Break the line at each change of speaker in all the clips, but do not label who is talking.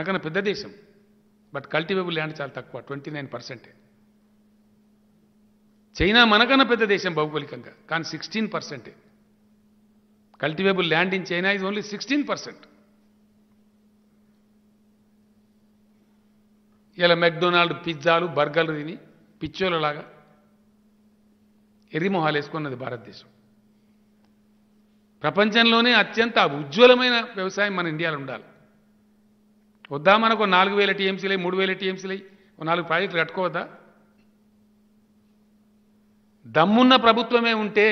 మనకన్నా పెద్ద దేశం బట్ కల్టివేబుల్ ల్యాండ్ చాలా తక్కువ ట్వంటీ నైన్ పర్సెంటే చైనా మనకన్నా పెద్ద దేశం భౌగోళికంగా కానీ సిక్స్టీన్ పర్సెంటే cultivable land in China is only sixteen percent ఇలా మెక్డొనాల్డ్ పిజ్జాలు బర్గర్లు తిని పిచ్చోలలాగా ఎర్రిమొహాలు వేసుకున్నది భారతదేశం ప్రపంచంలోనే అత్యంత ఉజ్వలమైన వ్యవసాయం మన ఇండియాలో ఉండాలి వద్దా మనకు నాలుగు వేల టీఎంసీలు మూడు వేల టీఎంసీలు నాలుగు ప్రాజెక్టులు కట్టుకోవద్దా దమ్మున్న ప్రభుత్వమే ఉంటే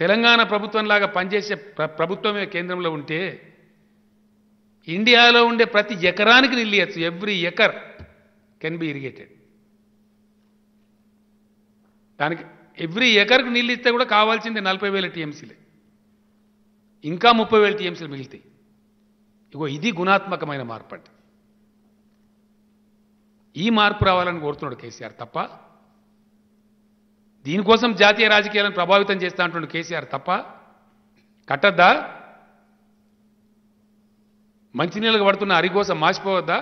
తెలంగాణ ప్రభుత్వంలాగా పనిచేసే ప్రభుత్వమే కేంద్రంలో ఉంటే ఇండియాలో ఉండే ప్రతి ఎకరానికి నిలియచ్చు every acre can be irrigated దానికి ఎవ్రీ ఎకర్కు నీళ్ళు ఇస్తే కూడా కావాల్సింది నలభై వేల టీఎంసీలే ఇంకా ముప్పై వేల టీఎంసీలు మిగిలితాయి ఇగో ఇది గుణాత్మకమైన మార్పు అంటే ఈ మార్పు రావాలని కోరుతున్నాడు కేసీఆర్ తప్ప దీనికోసం జాతీయ రాజకీయాలను ప్రభావితం చేస్తా అంటున్నాడు కేసీఆర్ తప్ప కట్టద్దా మంచినీళ్ళకి పడుతున్న కోసం మాసిపోవద్దా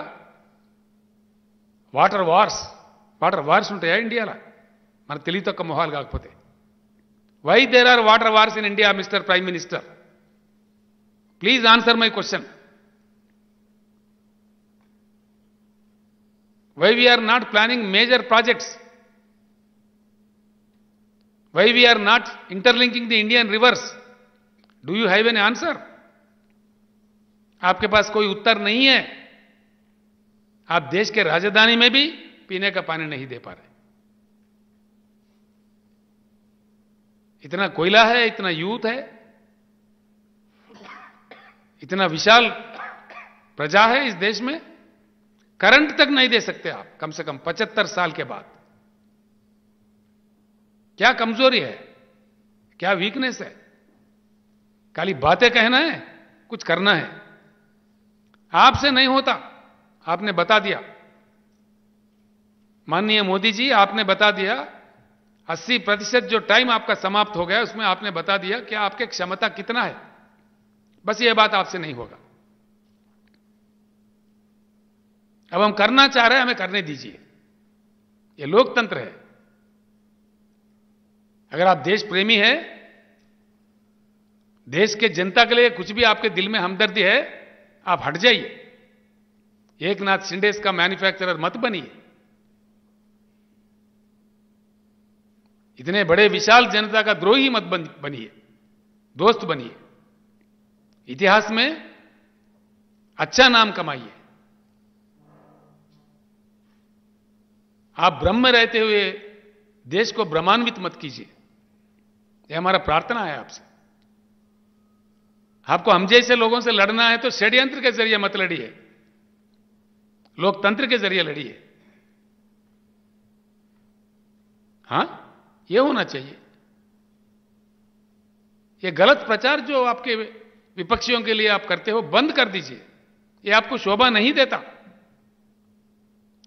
వాటర్ వార్స్ వాటర్ వార్స్ ఉంటాయా ఇండియాలో మన తెలివి తక్కువ మొహాలు కాకపోతే why there are water wars in India mister prime minister please answer my question Why we are not planning major projects? Why we are not interlinking the Indian rivers? Do you have any answer? आपके पास कोई उत्तर नहीं है आप देश के राजधानी में भी पीने का पानी नहीं दे पा रहे इतना कोयला है इतना यूथ है इतना विशाल प्रजा है इस देश में करंट तक नहीं दे सकते आप कम से कम पचहत्तर साल के बाद क्या कमजोरी है क्या वीकनेस है खाली बातें कहना है कुछ करना है आपसे नहीं होता आपने बता दिया माननीय मोदी जी आपने बता दिया 80 प्रतिशत जो टाइम आपका समाप्त हो गया उसमें आपने बता दिया कि आपके क्षमता कितना है बस यह बात आपसे नहीं होगा अब हम करना चाह रहे हैं हमें करने दीजिए ये लोकतंत्र है अगर आप देश प्रेमी है देश के जनता के लिए कुछ भी आपके दिल में हमदर्दी है आप हट जाइए एक नाथ सिंडेस का मैन्युफैक्चरर मत बनिए इतने बड़े विशाल जनता का द्रोही मत बनिए दोस्त बनिए इतिहास में अच्छा नाम कमाइए आप ब्रह्म में रहते हुए देश को ब्रह्मान्वित मत कीजिए यह हमारा प्रार्थना है आपसे आपको हम जैसे लोगों से लड़ना है तो षड्यंत्र के जरिए मत लड़िए लोकतंत्र के जरिए लड़िए हां यह होना चाहिए यह गलत प्रचार जो आपके विपक्षियों के लिए आप करते हो बंद कर दीजिए यह आपको शोभा नहीं देता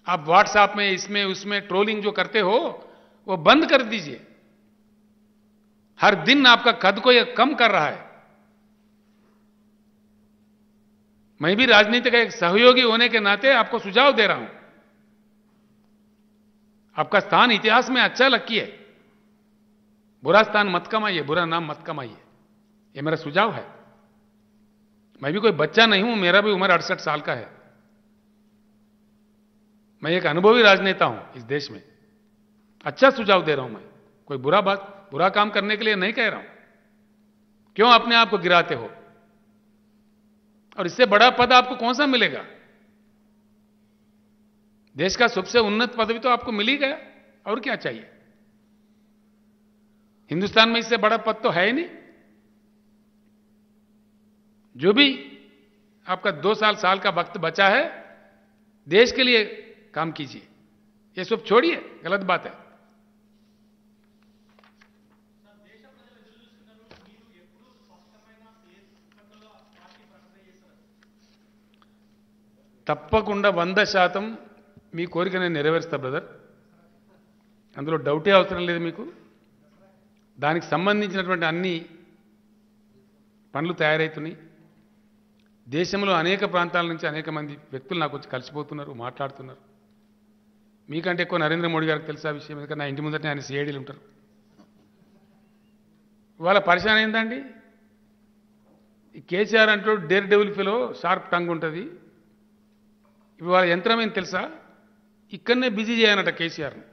आप व्हाट्सएप में इसमें उसमें ट्रोलिंग जो करते हो वो बंद कर दीजिए हर दिन आपका कद को यह कम कर रहा है मैं भी राजनीति का एक सहयोगी होने के नाते आपको सुझाव दे रहा हूं आपका स्थान इतिहास में अच्छा लकीय है बुरा स्थान मत कमाइए बुरा नाम मत कमाइए यह मेरा सुझाव है मैं भी कोई बच्चा नहीं हूं मेरा भी उम्र अड़सठ साल का है मैं एक अनुभवी राजनेता हूं इस देश में अच्छा सुझाव दे रहा हूं मैं कोई बुरा बात बुरा काम करने के लिए नहीं कह रहा हूं क्यों अपने आप को गिराते हो और इससे बड़ा पद आपको कौन सा मिलेगा देश का सबसे उन्नत पदवी तो आपको मिल ही गया और क्या चाहिए हिंदुस्तान में इससे बड़ा पद तो है ही नहीं जो भी आपका दो साल साल का वक्त बचा है देश के लिए काम कीजिए ये सब छोड़िए गलत बात है తప్పకుండా వంద శాతం మీ కోరిక నేను నెరవేరుస్తా బ్రదర్ అందులో డౌటే అవసరం లేదు మీకు దానికి సంబంధించినటువంటి అన్ని పనులు తయారవుతున్నాయి దేశంలో అనేక ప్రాంతాల నుంచి అనేక మంది వ్యక్తులు నాకు వచ్చి కలిసిపోతున్నారు మాట్లాడుతున్నారు మీకంటే ఎక్కువ నరేంద్ర మోడీ గారికి తెలుసా విషయం ఎందుకంటే నా ఇంటి ముందట ఆయన సిఐడీలు ఉంటారు వాళ్ళ పరిశాన ఏంటండి కేసీఆర్ అంటూ dare devil fellow sharp tongue ఉంటుంది ఇవాళ వాళ్ళ యంత్రం ఏం తెలుసా ఇక్కడనే బిజీ చేయనట కేసీఆర్ని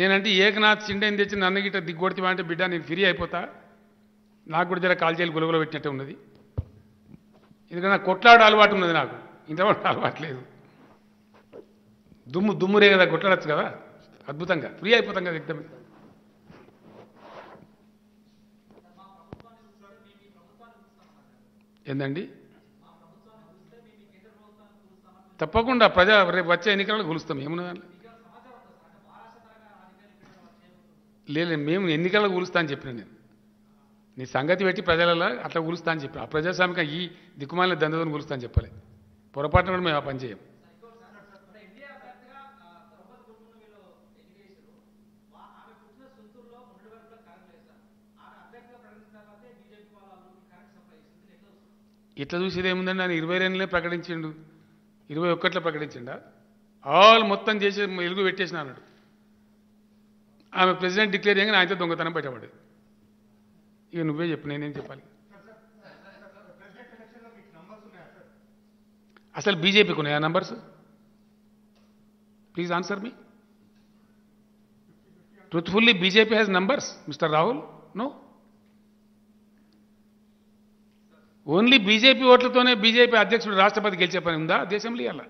నేనంటే ఏకనాథ్ ఏం తెచ్చి నన్ను గిట్ట దిగ్గొడితే అంటే బిడ్డ నేను ఫ్రీ అయిపోతా నాకు కూడా జర కాల్చేలు గులగుల పెట్టినట్టే ఉన్నది ఎందుకంటే నాకు కొట్లాడ అలవాటు ఉన్నది నాకు ఇంత అలవాటు లేదు దుమ్ము దుమ్మురే కదా కొట్లాడచ్చు కదా అద్భుతంగా ఫ్రీ అయిపోతాం కదా ఎగ్జామ్ ఏందండి తప్పకుండా ప్రజా రేపు వచ్చే ఎన్నికల్లో కూలుస్తాం ఏమన్నా లేదు మేము ఎన్నికలకు కూలుస్తా అని చెప్పిన నేను నీ సంగతి పెట్టి ప్రజలలో అట్లా కూలుస్తా అని చెప్పి ఆ ప్రజాస్వామిక ఈ దిక్కుమాలిన దందదని కూలుస్తా అని చెప్పలేదు పొరపాటున కూడా మేము ఆ పని చేయం ఇట్లా చూసేది ఏముందండి ఆయన ఇరవై రెండులే ప్రకటించిండు ఇరవై ఒక్కట్లో ప్రకటించిండా ఆల్ మొత్తం చేసి ఎలుగు పెట్టేసిన అన్నాడు ఆమె ప్రెసిడెంట్ డిక్లేర్ చేయగానే ఆయనతో దొంగతనం పెట్టేవాడు ఇక నువ్వే చెప్పు నేనేం చెప్పాలి అసలు బీజేపీకి ఉన్నాయా numbers please answer me truthfully BJP has numbers mister Rahul no only BJP ఓట్లతోనే బీజేపీ అధ్యక్షుడు రాష్ట్రపతి గెలిచే పని ఉందా దేశంలో అలా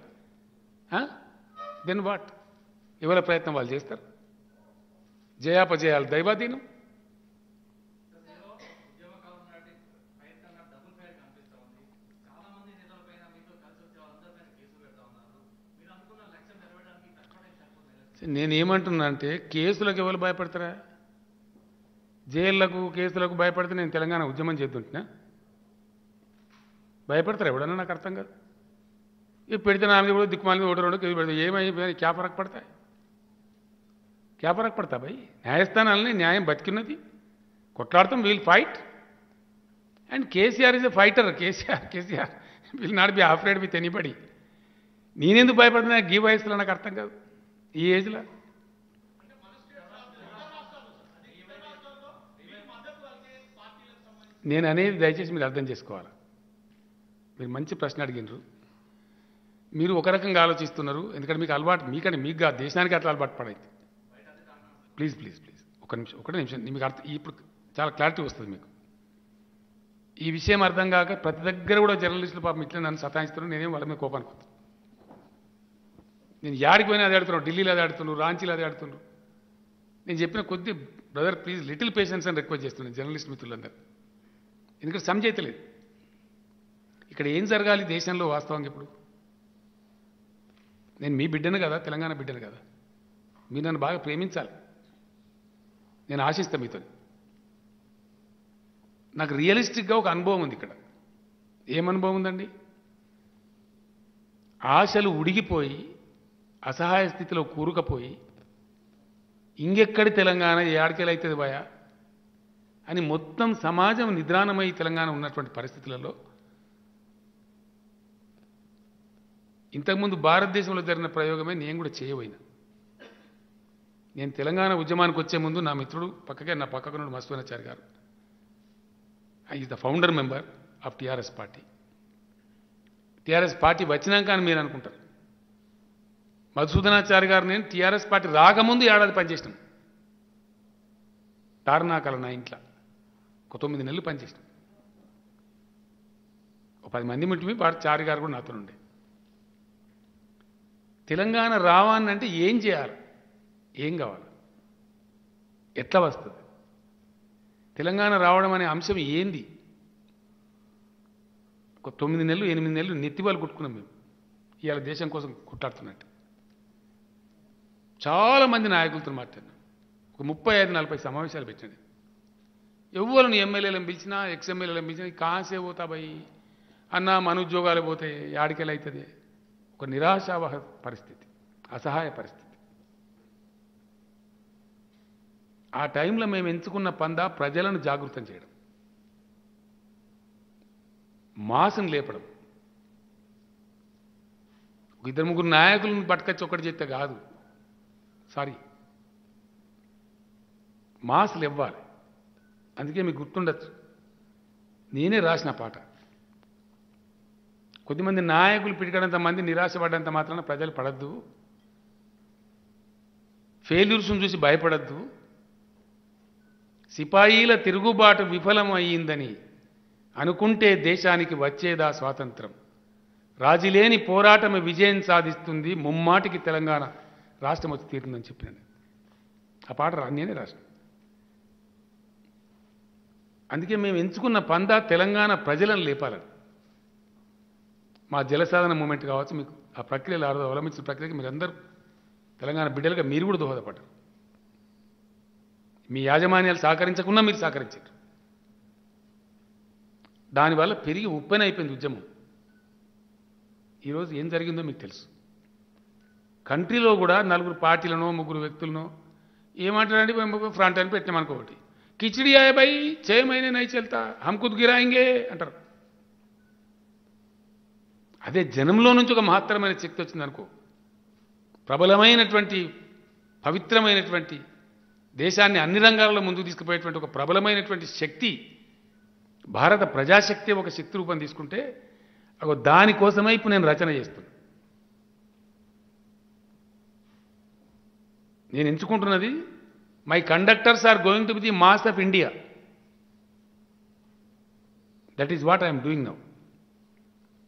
దెన్ వాట్ ఎవరి ప్రయత్నం వాళ్ళు చేస్తారు జయాపజయాలు దైవాధీనం నేనేమంటున్నా అంటే కేసులకు ఎవరు భయపడతారా జైళ్లకు కేసులకు భయపడితే నేను తెలంగాణ ఉద్యమం చేద్దుంటున్నా భయపడతారు ఎవడన్నా నాకు అర్థం కాదు ఇవి పెడితే నాలుగు కూడా దిక్కుమాలి ఒకటి రెండు ఇది పెడితే ఏమైపోయినా క్యా పడతాయి క్యా పడతా భయ్ న్యాయస్థానాలని న్యాయం బతికినది కొట్లాడతాం we'll fight and KCR is a fighter KCR KCR will not be afraid be తెనిపడి నేనెందుకు భయపడుతున్నా గీ వయసులో నాకు అర్థం కాదు ఈ ఏజ్లో నేను అనేది దయచేసి మీరు అర్థం చేసుకోవాలి మీరు మంచి ప్రశ్న అడిగినారు మీరు ఒక రకంగా ఆలోచిస్తున్నారు ఎందుకంటే మీకు అలవాటు మీకంటే మీకు దేశానికి అట్లా అలవాటు పడైతే ప్లీజ్ ప్లీజ్ ప్లీజ్ ఒక నిమిషం ఒక నిమిషం మీకు అర్థం ఇప్పుడు చాలా క్లారిటీ వస్తుంది మీకు ఈ విషయం అర్థం కాక ప్రతి దగ్గర కూడా జర్నలిస్టులు పాపం ఇట్లా నన్ను సతాయిస్తున్నారు నేనేం వాళ్ళ మీద కోపానికి నేను యాడికి పోయినా అది ఆడుతున్నాను ఢిల్లీలో అది ఆడుతున్నారు రాంచీలో అది ఆడుతున్నారు నేను చెప్పిన కొద్ది బ్రదర్ ప్లీజ్ లిటిల్ పేషెన్స్ అని రిక్వెస్ట్ చేస్తున్నాను జర్నలిస్ట్ మిత్రులందరూ ఎందుకంటే సంజయతలేదు ఇక్కడ ఏం జరగాలి దేశంలో వాస్తవంగా ఇప్పుడు నేను మీ బిడ్డను కదా తెలంగాణ బిడ్డను కదా మీరు నన్ను బాగా ప్రేమించాలి నేను ఆశిస్తాను మీతో నాకు రియలిస్టిక్గా ఒక అనుభవం ఉంది ఇక్కడ ఏం అనుభవం ఉందండి ఆశలు ఉడిగిపోయి అసహాయ స్థితిలో కూరుకపోయి ఇంకెక్కడి తెలంగాణ ఏ భయా అని మొత్తం సమాజం నిద్రానమై తెలంగాణ ఉన్నటువంటి పరిస్థితులలో ఇంతకుముందు భారతదేశంలో జరిగిన ప్రయోగమే నేను కూడా చేయబోయినా నేను తెలంగాణ ఉద్యమానికి వచ్చే ముందు నా మిత్రుడు పక్కకే నా నుండి మస్వనాచారి గారు is the founder member of TRS party TRS party వచ్చినాక అని మీరు అనుకుంటారు మధుసూదనాచారి గారు నేను టీఆర్ఎస్ పార్టీ రాకముందు ఏడాది పనిచేసినాం తారనాకల నా ఇంట్లో ఒక తొమ్మిది నెలలు పనిచేసినాం ఒక పది మంది మిట్టు చారి గారు కూడా నాతో ఉండే తెలంగాణ రావాలంటే ఏం చేయాలి ఏం కావాలి ఎట్లా వస్తుంది తెలంగాణ రావడం అనే అంశం ఏంది ఒక తొమ్మిది నెలలు ఎనిమిది నెలలు నెత్తివాళ్ళు కుట్టుకున్నాం మేము ఇవాళ దేశం కోసం కొట్టాడుతున్నట్టు చాలామంది నాయకులతో మాట్లాడినాం ఒక ముప్పై ఐదు నలభై సమావేశాలు పెట్టండి ఎవరిని ఎమ్మెల్యేలు పిలిచినా ఎక్స్ ఎమ్మెల్యేలు పిలిచినా కాసే పోతా అన్న మన ఉద్యోగాలు పోతాయి యాడికెళ్ళి అవుతుంది ఒక నిరాశావహ పరిస్థితి అసహాయ పరిస్థితి ఆ టైంలో మేము ఎంచుకున్న పంద ప్రజలను జాగృతం చేయడం మాసును లేపడం ఇద్దరు ముగ్గురు నాయకులను పట్టుకొచ్చి ఒకటి చెప్తే కాదు సారీ మాసులు ఇవ్వాలి అందుకే మీకు గుర్తుండొచ్చు నేనే రాసిన పాట కొద్దిమంది నాయకులు పిడికడంత మంది నిరాశపడ్డంత మాత్రాన ప్రజలు పడద్దు ఫెయిల్యూర్స్ను చూసి భయపడద్దు సిపాయిల తిరుగుబాటు విఫలం అయ్యిందని అనుకుంటే దేశానికి వచ్చేదా స్వాతంత్రం రాజీలేని పోరాటం విజయం సాధిస్తుంది ముమ్మాటికి తెలంగాణ రాష్ట్రం వచ్చి తీరుందని చెప్పినాను ఆ పాట నేనే రాష్ట్రం అందుకే మేము ఎంచుకున్న పందా తెలంగాణ ప్రజలను లేపాలని మా జలసాధన మూమెంట్ కావచ్చు మీకు ఆ ప్రక్రియలు ఆరు అవలంబించిన ప్రక్రియకి మీరందరూ తెలంగాణ బిడ్డలుగా మీరు కూడా దోహదపడ్డారు మీ యాజమాన్యాలు సహకరించకుండా మీరు సహకరించారు దానివల్ల పెరిగి అయిపోయింది ఉద్యమం ఈరోజు ఏం జరిగిందో మీకు తెలుసు కంట్రీలో కూడా నలుగురు పార్టీలనో ముగ్గురు వ్యక్తులనో ఏమంటారండి మేము ఫ్రంట్ అని పెట్టినాం అనుకోటి కిచిడి ఆయబై చేయమైన నైచెల్తా హంకుద్ గిరాయింగే అంటారు అదే జనంలో నుంచి ఒక మహత్తరమైన శక్తి వచ్చిందనుకో ప్రబలమైనటువంటి పవిత్రమైనటువంటి దేశాన్ని అన్ని రంగాల్లో ముందుకు తీసుకుపోయేటువంటి ఒక ప్రబలమైనటువంటి శక్తి భారత ప్రజాశక్తి ఒక శక్తి రూపం తీసుకుంటే ఒక దానికోసమే ఇప్పుడు నేను రచన చేస్తాను నేను ఎంచుకుంటున్నది my conductors are going to be the mass of India that is what I'm doing now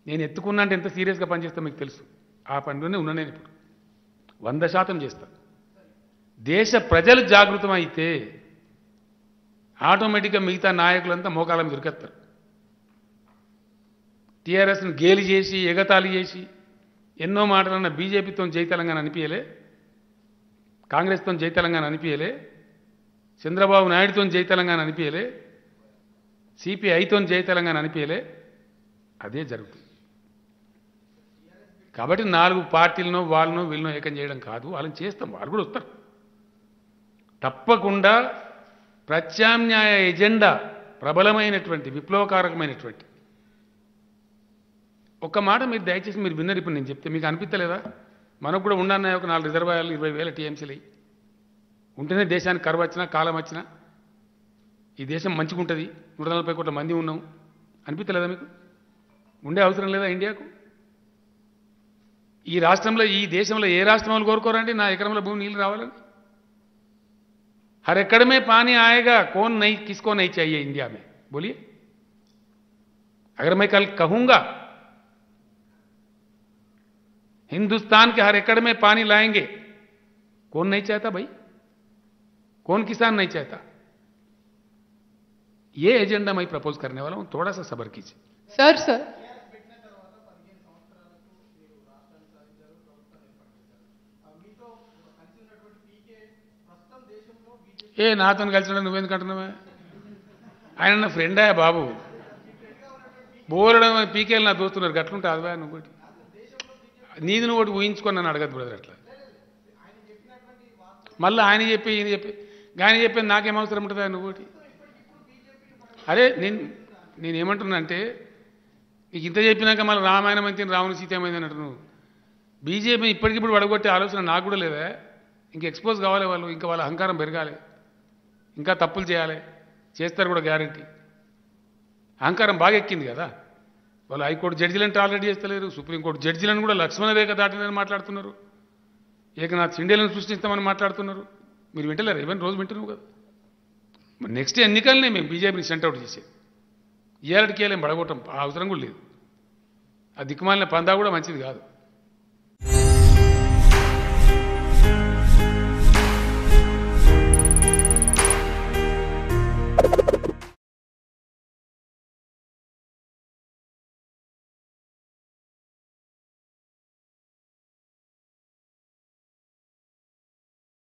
నేను ఎత్తుకున్నా అంటే ఎంత సీరియస్గా పనిచేస్తా మీకు తెలుసు ఆ పనిలోనే ఉన్నా నేను ఇప్పుడు వంద శాతం చేస్తా దేశ ప్రజలు జాగృతమైతే ఆటోమేటిక్గా మిగతా నాయకులంతా మోకాలం దొరికేస్తారు టీఆర్ఎస్ని గేలి చేసి ఎగతాళి చేసి ఎన్నో మాటలన్న బీజేపీతో జై తెలంగాణ అనిపించలే కాంగ్రెస్తో జై తెలంగాణ అనిపించలే చంద్రబాబు నాయుడుతో జై తెలంగాణ అనిపించలే సిపిఐతో జై తెలంగాణ అనిపించలే అదే జరుగుతుంది కాబట్టి నాలుగు పార్టీలను వాళ్ళను వీళ్ళను ఏకం చేయడం కాదు వాళ్ళని చేస్తాం వాళ్ళు కూడా వస్తారు తప్పకుండా ప్రత్యామ్నాయ ఎజెండా ప్రబలమైనటువంటి విప్లవకారకమైనటువంటి ఒక్క మాట మీరు దయచేసి మీరు విన్నర్ ఇప్పుడు నేను చెప్తే మీకు అనిపించలేదా మనకు కూడా ఉండన్నాయి ఒక నాలుగు రిజర్వాయర్లు ఇరవై వేల టీఎంసీలు ఉంటేనే దేశానికి కరువు వచ్చినా కాలం వచ్చినా ఈ దేశం మంచిగా ఉంటుంది నూట నలభై కోట్ల మంది ఉన్నాం అనిపించలేదా మీకు ఉండే అవసరం లేదా ఇండియాకు ఈ రాష్ట్రంలో ఈ దేశంలో ఏ రాష్ట్రం వాళ్ళు కోరుకోరండి నా ఎకరంలో భూమి నీళ్ళు రావాలని हर एकड़ में पानी आएगा कौन नहीं किसको नहीं चाहिए इंडिया में बोलिए अगर मैं कल कहूंगा हिंदुस्तान के हर एकड़ में पानी लाएंगे कौन नहीं चाहता भाई कौन किसान नहीं चाहता ये एजेंडा मैं प्रपोज करने वाला हूं थोड़ा सा सबर कीजिए सर सर ఏ నాతో కలిసినా అంటున్నావా ఆయన నా ఫ్రెండా బాబు బోరడం పీకేలు నా దోస్తున్నారు గట్లుంటే అదివా నువ్వుటి నీది నువ్వు ఒకటి ఊహించుకొని నన్ను అడగదు బ్రదర్ అట్లా మళ్ళీ ఆయన చెప్పి ఈయన చెప్పి ఆయన చెప్పింది నాకేం అవసరం నువ్వు ఒకటి అరే నేను నేనేమంటున్నా అంటే నీకు ఇంత చెప్పినాక మళ్ళీ రామాయణం అంతే రావణ సీతమైంది ఏమైంది అన్నట్టు నువ్వు బీజేపీ ఇప్పటికిప్పుడు వడగొట్టే ఆలోచన నాకు కూడా లేదా ఇంక ఎక్స్పోజ్ కావాలి వాళ్ళు ఇంకా వాళ్ళ అహంకారం పెరగాలి ఇంకా తప్పులు చేయాలి చేస్తారు కూడా గ్యారంటీ అహంకారం బాగా ఎక్కింది కదా వాళ్ళు హైకోర్టు జడ్జిలను టాలరేట్ చేస్తలేరు సుప్రీంకోర్టు జడ్జిలను కూడా లక్ష్మణ రేఖ దాటిందని మాట్లాడుతున్నారు ఏకనాథ్ సిండేలను సృష్టిస్తామని మాట్లాడుతున్నారు మీరు వింటలేరు ఈవెన్ రోజు వింటున్నావు కదా మరి నెక్స్ట్ ఎన్నికలనే మేము బీజేపీని సెంటౌట్ చేసేది ఏలటికేలేం పడగొట్టం అవసరం కూడా లేదు ఆ దిక్కుమాలిన పందా కూడా మంచిది కాదు